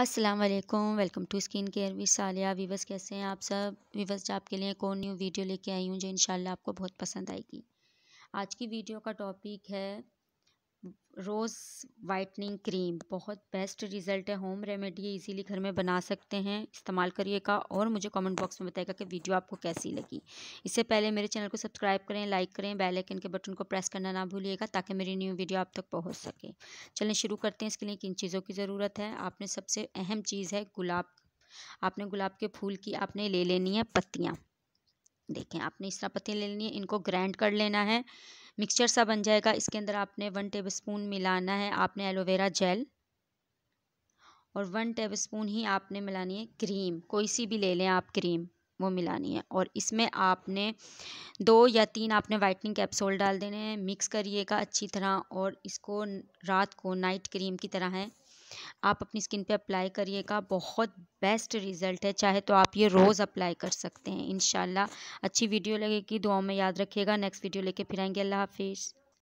अस्सलाम वालेकुम welcome to skin care with Saliya viewers कैसे हैं आप सब वीवर्स आपके लिए एक और न्यू वीडियो लेके आई हूँ जो इंशाल्लाह आपको बहुत पसंद आएगी आज की वीडियो का टॉपिक है रोज़ वाइटनिंग क्रीम बहुत बेस्ट रिज़ल्ट है होम रेमेडी इजीली घर में बना सकते हैं इस्तेमाल करिएगा और मुझे कमेंट बॉक्स में बताइएगा कि वीडियो आपको कैसी लगी इससे पहले मेरे चैनल को सब्सक्राइब करें लाइक करें बेल आइकन के बटन को प्रेस करना ना भूलिएगा ताकि मेरी न्यू वीडियो आप तक पहुँच सके चलें शुरू करते हैं इसके लिए किन चीज़ों की ज़रूरत है आपने सबसे अहम चीज़ है गुलाब आपने गुलाब के फूल की आपने ले लेनी है पत्तियाँ देखें आपने इस तरह पत्तियाँ ले लेनी है इनको ग्रैंड कर लेना है मिक्सचर सा बन जाएगा इसके अंदर आपने वन टेबल स्पून मिलाना है आपने एलोवेरा जेल और वन टेबल स्पून ही आपने मिलानी है क्रीम कोई सी भी ले लें आप क्रीम वो मिलानी है और इसमें आपने दो या तीन आपने वाइटनिंग कैप्सूल डाल देने हैं मिक्स करिएगा अच्छी तरह और इसको रात को नाइट क्रीम की तरह है आप अपनी स्किन पे अप्लाई करिएगा बहुत बेस्ट रिज़ल्ट है चाहे तो आप ये रोज़ अप्लाई कर सकते हैं इन अच्छी वीडियो लगेगी दुआओं में याद रखिएगा नेक्स्ट वीडियो लेके फिर आएंगे अल्लाह हाफिज़